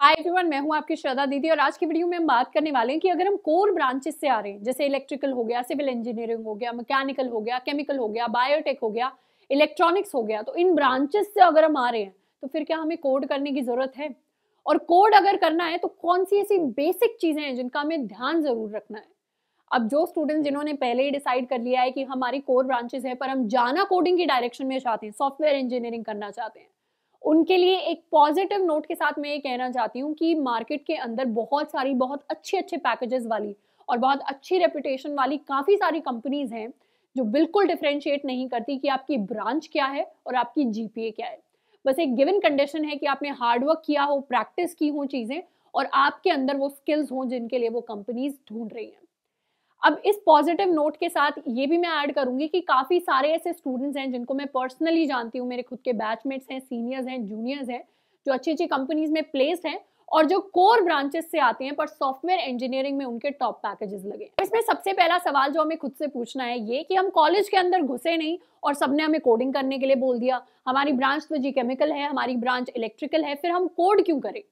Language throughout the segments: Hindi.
हाय एवरीवन मैं हूं आपकी श्रद्धा दीदी और आज की वीडियो में हम बात करने वाले हैं कि अगर हम कोर ब्रांचेस से आ रहे हैं जैसे इलेक्ट्रिकल हो गया सिविल इंजीनियरिंग हो गया मैकेनिकल हो गया केमिकल हो गया बायोटेक हो गया इलेक्ट्रॉनिक्स हो गया तो इन ब्रांचेस से अगर हम आ रहे हैं तो फिर क्या हमें कोड करने की जरूरत है और कोड अगर करना है तो कौन सी ऐसी बेसिक चीजें हैं जिनका हमें ध्यान जरूर रखना है अब जो स्टूडेंट्स जिन्होंने पहले ही डिसाइड कर लिया है कि हमारी कोर ब्रांचेस है पर हम जाना कोडिंग की डायरेक्शन में चाहते हैं सॉफ्टवेयर इंजीनियरिंग करना चाहते हैं उनके लिए एक पॉजिटिव नोट के साथ मैं ये कहना चाहती हूँ कि मार्केट के अंदर बहुत सारी बहुत अच्छे अच्छे पैकेजेस वाली और बहुत अच्छी रेपुटेशन वाली काफ़ी सारी कंपनीज हैं जो बिल्कुल डिफ्रेंशिएट नहीं करती कि आपकी ब्रांच क्या है और आपकी जीपीए क्या है बस एक गिवन कंडीशन है कि आपने हार्डवर्क किया हो प्रैक्टिस की हो चीज़ें और आपके अंदर वो स्किल्स हों जिनके लिए वो कंपनीज ढूंढ रही हैं अब इस पॉजिटिव नोट के साथ ये भी मैं ऐड करूंगी कि काफ़ी सारे ऐसे स्टूडेंट्स हैं जिनको मैं पर्सनली जानती हूँ मेरे खुद के बैचमेट्स हैं सीनियर्स हैं जूनियर्स हैं जो अच्छी अच्छी कंपनीज में प्लेस हैं और जो कोर ब्रांचेस से आते हैं पर सॉफ्टवेयर इंजीनियरिंग में उनके टॉप पैकेजेस लगे इसमें सबसे पहला सवाल जो हमें खुद से पूछना है ये कि हम कॉलेज के अंदर घुसे नहीं और सबने हमें कोडिंग करने के लिए बोल दिया हमारी ब्रांच तो जी केमिकल है हमारी ब्रांच इलेक्ट्रिकल है फिर हम कोड क्यों करें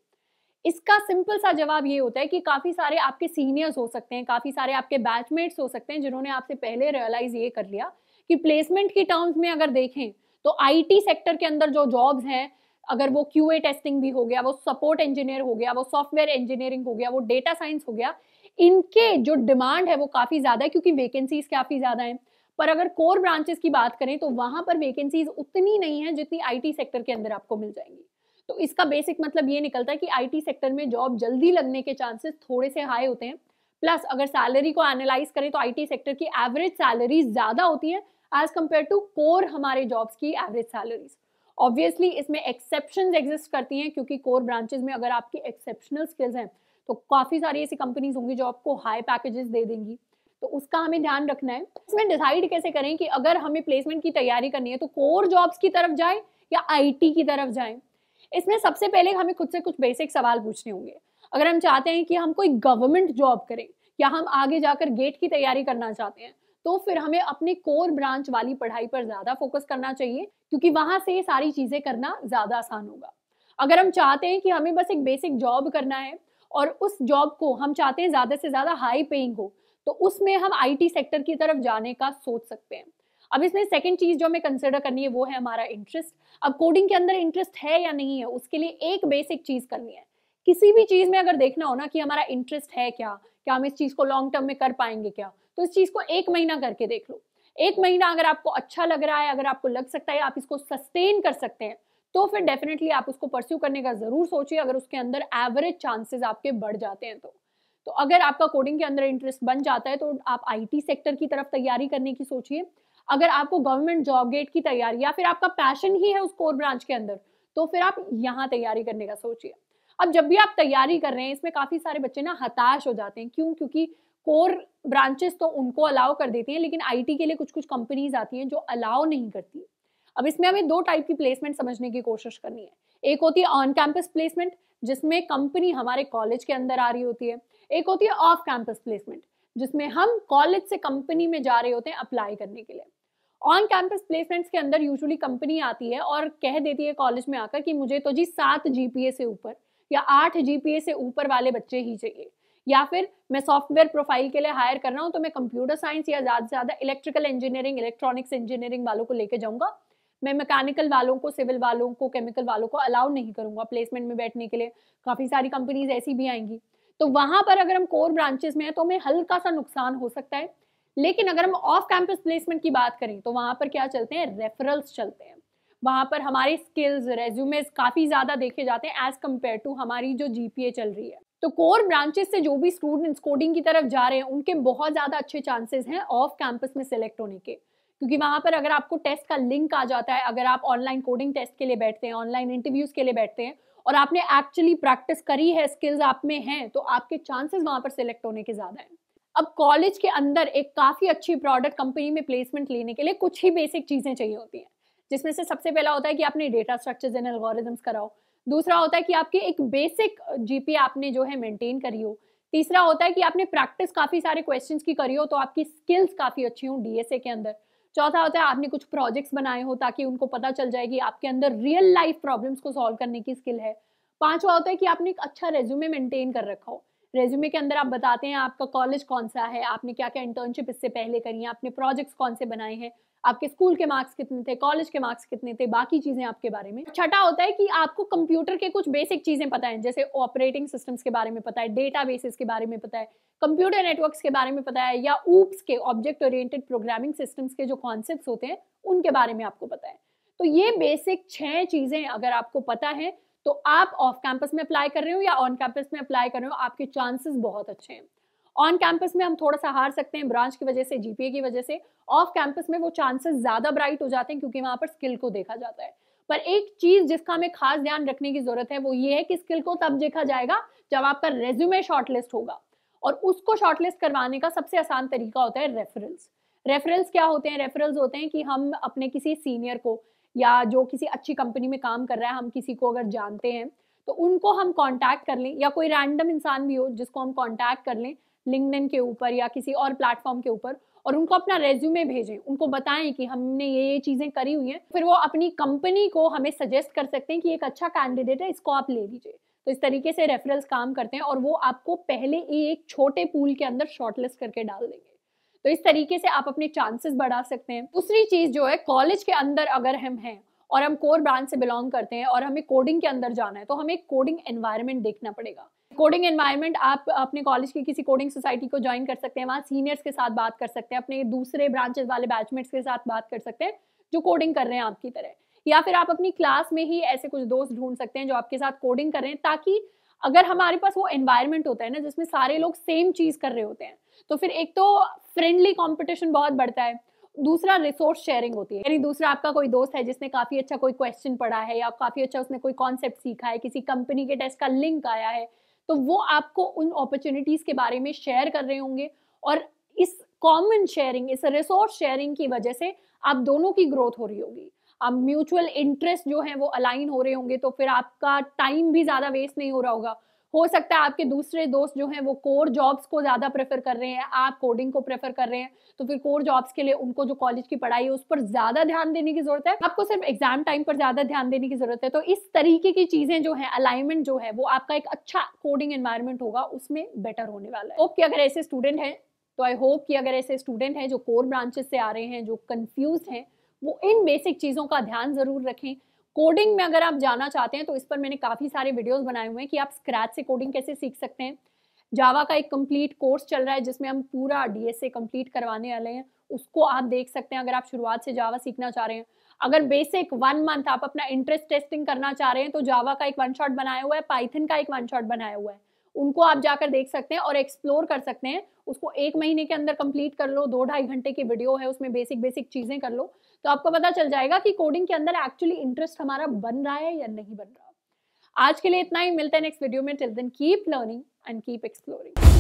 इसका सिंपल सा जवाब ये होता है कि काफ़ी सारे आपके सीनियर्स हो सकते हैं काफ़ी सारे आपके बैचमेट्स हो सकते हैं जिन्होंने आपसे पहले रियलाइज़ ये कर लिया कि प्लेसमेंट की टर्म्स में अगर देखें तो आईटी सेक्टर के अंदर जो जॉब्स हैं अगर वो क्यू टेस्टिंग भी हो गया वो सपोर्ट इंजीनियर हो गया वो सॉफ्टवेयर इंजीनियरिंग हो गया वो डेटा साइंस हो गया इनके जो डिमांड है वो काफ़ी ज़्यादा है क्योंकि वेकेंसीज काफ़ी ज़्यादा हैं पर अगर कोर ब्रांचेस की बात करें तो वहां पर वेकेंसीज उतनी नहीं है जितनी आईटी सेक्टर के अंदर आपको मिल जाएंगी तो इसका बेसिक मतलब ये निकलता है कि आईटी सेक्टर में जॉब जल्दी लगने के चांसेस थोड़े से हाई होते हैं प्लस अगर सैलरी को एनालाइज करें तो आईटी सेक्टर की एवरेज सैलरी ज़्यादा होती है एज कम्पेयर टू कोर हमारे जॉब्स की एवरेज सैलरीज ऑब्वियसली इसमें एक्सेप्शन एग्जिस्ट करती हैं क्योंकि कोर ब्रांचेज में अगर आपकी एक्सेप्शनल स्किल्स हैं तो काफ़ी सारी ऐसी कंपनीज होंगी जो आपको हाई पैकेजेस दे देंगी तो उसका हमें ध्यान रखना है इसमें डिसाइड कैसे करें कि अगर हमें प्लेसमेंट की तैयारी करनी है तो कोर जॉब्स की तरफ जाए या आईटी की तरफ जाए इसमें सबसे पहले हमें खुद से कुछ बेसिक सवाल पूछने होंगे अगर हम चाहते हैं कि हम कोई गवर्नमेंट जॉब करें या हम आगे जाकर गेट की तैयारी करना चाहते हैं तो फिर हमें अपने कोर ब्रांच वाली पढ़ाई पर ज़्यादा फोकस करना चाहिए क्योंकि वहां से सारी चीज़ें करना ज़्यादा आसान होगा अगर हम चाहते हैं कि हमें बस एक बेसिक जॉब करना है और उस जॉब को हम चाहते हैं ज़्यादा से ज़्यादा हाई पेइंग हो तो उसमें हम आईटी सेक्टर की तरफ जाने का सोच सकते हैं अब इसमें सेकेंड चीज़ जो हमें कंसिडर करनी है वो है हमारा इंटरेस्ट अब कोडिंग के अंदर इंटरेस्ट है या नहीं है उसके लिए एक बेसिक चीज़ करनी है किसी भी चीज़ में अगर देखना हो ना कि हमारा इंटरेस्ट है क्या क्या हम इस चीज़ को लॉन्ग टर्म में कर पाएंगे क्या तो इस चीज़ को एक महीना करके देख लो एक महीना अगर आपको अच्छा लग रहा है अगर आपको लग सकता है आप इसको सस्टेन कर सकते हैं तो फिर डेफिनेटली आप उसको परस्यू करने का ज़रूर सोचिए अगर उसके अंदर एवरेज चांसेस आपके बढ़ जाते हैं तो तो अगर आपका कोडिंग के अंदर इंटरेस्ट बन जाता है तो आप आईटी सेक्टर की तरफ तैयारी करने की सोचिए अगर आपको गवर्नमेंट जॉब गेट की तैयारी या फिर आपका पैशन ही है उस कोर ब्रांच के अंदर तो फिर आप यहाँ तैयारी करने का सोचिए अब जब भी आप तैयारी कर रहे हैं इसमें काफ़ी सारे बच्चे ना हताश हो जाते हैं क्यों क्योंकि कोर ब्रांचेस तो उनको अलाउ कर देती हैं लेकिन आईटी के लिए कुछ कुछ कंपनीज आती हैं जो अलाउ नहीं करती अब इसमें हमें दो टाइप की प्लेसमेंट समझने की कोशिश करनी है एक होती है ऑन कैंपस प्लेसमेंट जिसमें कंपनी हमारे कॉलेज के अंदर आ रही होती है एक होती है ऑफ कैंपस प्लेसमेंट जिसमें हम कॉलेज से कंपनी में जा रहे होते हैं अप्लाई करने के लिए ऑन कैंपस प्लेसमेंट्स के अंदर यूजुअली कंपनी आती है और कह देती है कॉलेज में आकर कि मुझे तो जी सात जी से ऊपर या आठ जीपीए से ऊपर वाले बच्चे ही चाहिए या फिर मैं सॉफ्टवेयर प्रोफाइल के लिए हायर कर रहा हूँ तो मैं कंप्यूटर साइंस या ज़्यादा से ज़्यादा इलेक्ट्रिकल इंजीनियरिंग इलेक्ट्रॉनिक्स इंजीनियरिंग वालों को लेकर जाऊँगा मैं मैकेनिकल वालों को सिविल वालों को केमिकल वालों को अलाउ नहीं करूँगा प्लेसमेंट में बैठने के लिए काफ़ी सारी कंपनीज ऐसी भी आएंगी तो वहाँ पर अगर हम कोर ब्रांचेस में हैं तो हमें हल्का सा नुकसान हो सकता है लेकिन अगर हम ऑफ कैंपस प्लेसमेंट की बात करें तो वहां पर क्या चलते हैं रेफरल्स चलते हैं वहां पर हमारे स्किल्स रेज्यूमेज काफ़ी ज़्यादा देखे जाते हैं एज कम्पेयर टू हमारी जो जीपीए चल रही है तो कोर ब्रांचेस से जो भी स्टूडेंट्स कोडिंग की तरफ जा रहे हैं उनके बहुत ज़्यादा अच्छे चांसेस हैं ऑफ कैंपस में सेलेक्ट होने के क्योंकि वहां पर अगर आपको टेस्ट का लिंक आ जाता है अगर आप ऑनलाइन कोडिंग टेस्ट के लिए बैठते हैं ऑनलाइन इंटरव्यूज़ के लिए बैठते हैं और आपने एक्चुअली प्रैक्टिस करी है स्किल्स आप में हैं तो आपके चांसेस वहां पर सिलेक्ट होने के ज़्यादा हैं अब कॉलेज के अंदर एक काफ़ी अच्छी प्रोडक्ट कंपनी में प्लेसमेंट लेने के लिए कुछ ही बेसिक चीज़ें चाहिए होती हैं जिसमें से सबसे पहला होता है कि आपने डेटा स्ट्रक्चर्स एंड एल्गोरिदम्स कराओ दूसरा होता है कि आपके एक बेसिक जीपी आपने जो है मेंटेन करी हो तीसरा होता है कि आपने प्रैक्टिस काफ़ी सारे क्वेश्चन की करी हो तो आपकी स्किल्स काफ़ी अच्छी हों डीएसए के अंदर चौथा होता है आपने कुछ प्रोजेक्ट्स बनाए हो ताकि उनको पता चल जाए कि आपके अंदर रियल लाइफ प्रॉब्लम्स को सॉल्व करने की स्किल है पांचवा होता है कि आपने एक अच्छा रेज्यूमे मेंटेन कर रखा हो रेज्यूमे के अंदर आप बताते हैं आपका कॉलेज कौन सा है आपने क्या क्या इंटर्नशिप इससे पहले करी है आपने प्रोजेक्ट्स कौन से बनाए हैं आपके स्कूल के मार्क्स कितने थे कॉलेज के मार्क्स कितने थे बाकी चीजें आपके बारे में छठा होता है कि आपको कंप्यूटर के कुछ बेसिक चीजें पता है जैसे ऑपरेटिंग सिस्टम्स के बारे में पता है डेटा बेसिस के बारे में पता है कंप्यूटर नेटवर्क्स के बारे में पता है या ऊप्स के ऑब्जेक्ट ओरिएंटेड प्रोग्रामिंग सिस्टम्स के जो कॉन्सेप्ट होते हैं उनके बारे में आपको पता है तो ये बेसिक छह चीजें अगर आपको पता है तो आप ऑफ कैंपस में अप्लाई कर रहे हो या ऑन कैंपस में अप्लाई कर रहे हो आपके चांसेस बहुत अच्छे हैं ऑन कैंपस में हम थोड़ा सा हार सकते हैं ब्रांच की वजह से जीपीए की वजह से ऑफ कैंपस में वो चांसेस ज़्यादा ब्राइट हो जाते हैं क्योंकि वहां पर स्किल को देखा जाता है पर एक चीज़ जिसका हमें खास ध्यान रखने की ज़रूरत है वो ये है कि स्किल को तब देखा जाएगा जब आपका रेज्यूमे शॉर्टलिस्ट होगा और उसको शॉर्टलिस्ट करवाने का सबसे आसान तरीका होता है रेफरेंस रेफरेंस क्या होते हैं रेफरेंस होते हैं कि हम अपने किसी सीनियर को या जो किसी अच्छी कंपनी में काम कर रहा है हम किसी को अगर जानते हैं तो उनको हम कांटेक्ट कर लें या कोई रैंडम इंसान भी हो जिसको हम कांटेक्ट कर लें लिंकडिन के ऊपर या किसी और प्लेटफॉर्म के ऊपर और उनको अपना रेज्यूमे भेजें उनको बताएं कि हमने ये ये चीज़ें करी हुई हैं फिर वो अपनी कंपनी को हमें सजेस्ट कर सकते हैं कि एक अच्छा कैंडिडेट है इसको आप ले लीजिए तो इस तरीके से रेफरल्स काम करते हैं और वो आपको पहले ही एक छोटे पूल के अंदर शॉर्टलिस्ट करके डाल देंगे तो इस तरीके से आप अपने चांसेस बढ़ा सकते हैं दूसरी चीज़ जो है कॉलेज के अंदर अगर हम हैं और हम कोर ब्रांच से बिलोंग करते हैं और हमें कोडिंग के अंदर जाना है तो हमें कोडिंग एनवायरमेंट देखना पड़ेगा कोडिंग एनवायरमेंट आप अपने कॉलेज की किसी कोडिंग सोसाइटी को ज्वाइन कर सकते हैं वहाँ सीनियर्स के साथ बात कर सकते हैं अपने दूसरे ब्रांचेस वाले बैचमेट्स के साथ बात कर सकते हैं जो कोडिंग कर रहे हैं आपकी तरह या फिर आप अपनी क्लास में ही ऐसे कुछ दोस्त ढूंढ सकते हैं जो आपके साथ कोडिंग कर रहे हैं ताकि अगर हमारे पास वो एनवायरमेंट होता है ना जिसमें सारे लोग सेम चीज़ कर रहे होते हैं तो फिर एक तो फ्रेंडली कॉम्पिटिशन बहुत बढ़ता है दूसरा रिसोर्स शेयरिंग होती है यानी दूसरा आपका कोई दोस्त है जिसने काफ़ी अच्छा कोई क्वेश्चन पढ़ा है या काफ़ी अच्छा उसने कोई कॉन्सेप्ट सीखा है किसी कंपनी के टेस्ट का लिंक आया है तो वो आपको उन अपॉर्चुनिटीज़ के बारे में शेयर कर रहे होंगे और इस कॉमन शेयरिंग इस रिसोर्स शेयरिंग की वजह से आप दोनों की ग्रोथ हो रही होगी म्यूचुअल इंटरेस्ट जो है वो अलाइन हो रहे होंगे तो फिर आपका टाइम भी ज़्यादा वेस्ट नहीं हो रहा होगा हो सकता है आपके दूसरे दोस्त जो हैं वो कोर जॉब्स को ज़्यादा प्रेफर कर रहे हैं आप कोडिंग को प्रेफर कर रहे हैं तो फिर कोर जॉब्स के लिए उनको जो कॉलेज की पढ़ाई है उस पर ज़्यादा ध्यान देने की ज़रूरत है आपको सिर्फ एग्जाम टाइम पर ज़्यादा ध्यान देने की ज़रूरत है तो इस तरीके की चीज़ें जो है अलाइनमेंट जो है वो आपका एक अच्छा कोडिंग एन्वायरमेंट होगा उसमें बेटर होने वाला है होप कि अगर ऐसे स्टूडेंट हैं तो आई होप कि अगर ऐसे स्टूडेंट हैं जो कोर ब्रांचेस से आ रहे हैं जो कंफ्यूज हैं वो इन बेसिक चीज़ों का ध्यान ज़रूर रखें कोडिंग में अगर आप जाना चाहते हैं तो इस पर मैंने काफ़ी सारे वीडियोस बनाए हुए हैं कि आप स्क्रैच से कोडिंग कैसे सीख सकते हैं जावा का एक कंप्लीट कोर्स चल रहा है जिसमें हम पूरा डीएसए कंप्लीट करवाने वाले हैं उसको आप देख सकते हैं अगर आप शुरुआत से जावा सीखना चाह रहे हैं अगर बेसिक वन मंथ आप अपना इंटरेस्ट टेस्टिंग करना चाह रहे हैं तो जावा का एक वन शॉट बनाया हुआ है पाइथन का एक वन शॉट बनाया हुआ है उनको आप जाकर देख सकते हैं और एक्सप्लोर कर सकते हैं उसको एक महीने के अंदर कंप्लीट कर लो दो ढाई घंटे की वीडियो है उसमें बेसिक बेसिक चीज़ें कर लो तो आपको पता चल जाएगा कि कोडिंग के अंदर एक्चुअली इंटरेस्ट हमारा बन रहा है या नहीं बन रहा आज के लिए इतना ही मिलता है नेक्स्ट वीडियो में till then keep learning and keep exploring